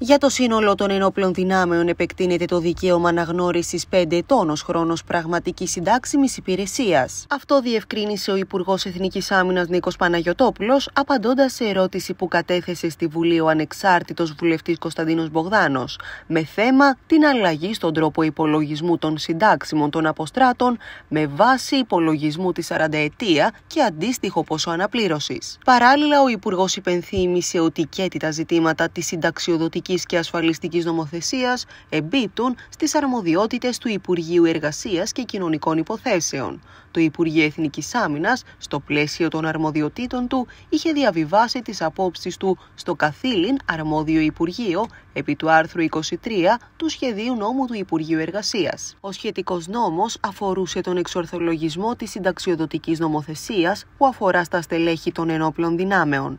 Για το σύνολο των ενόπλων δυνάμεων επεκτείνεται το δικαίωμα αναγνώρισης 5 ετών ως χρόνος πραγματικής συντάξιμης υπηρεσίας. Αυτό διευκρίνησε ο Υπουργός Εθνικής Άμυνας Νίκος Παναγιοτόπουλος, απαντώντας σε ερώτηση που κατέθεσε στη Βουλή ο ανεξάρτητος βουλευτής Κωνσταντίνος Μπογδάνος, με θέμα την αλλαγή στον τρόπο υπολογισμού των συντάξιμων των αποστράτων με βάση υπολογισμού τη 40 ετία και αντίστοιχο ποσό αναπλήρωσης. Παράλληλα, ο Υπουργός υπενθύμησε ότι και τα ζητήματα της συνταξιοδοτικής και ασφαλιστικής νομοθεσίας εμπίπτουν στις αρμοδιότητες του Υπουργείου Εργασίας και Κοινωνικών Υποθέσεων. Το Υπουργείο Εθνικής Άμυνας, στο πλαίσιο των αρμοδιοτήτων του, είχε διαβιβάσει τις απόψεις του στο καθήλυν αρμόδιο Υπουργείο επί του άρθρου 23 του σχεδίου νόμου του Υπουργείου Εργασίας. Ο σχετικός νόμος αφορούσε τον εξορθολογισμό της συνταξιοδοτικής νομοθεσίας που αφορά στα στελέχη των ενόπλων δυνάμεων.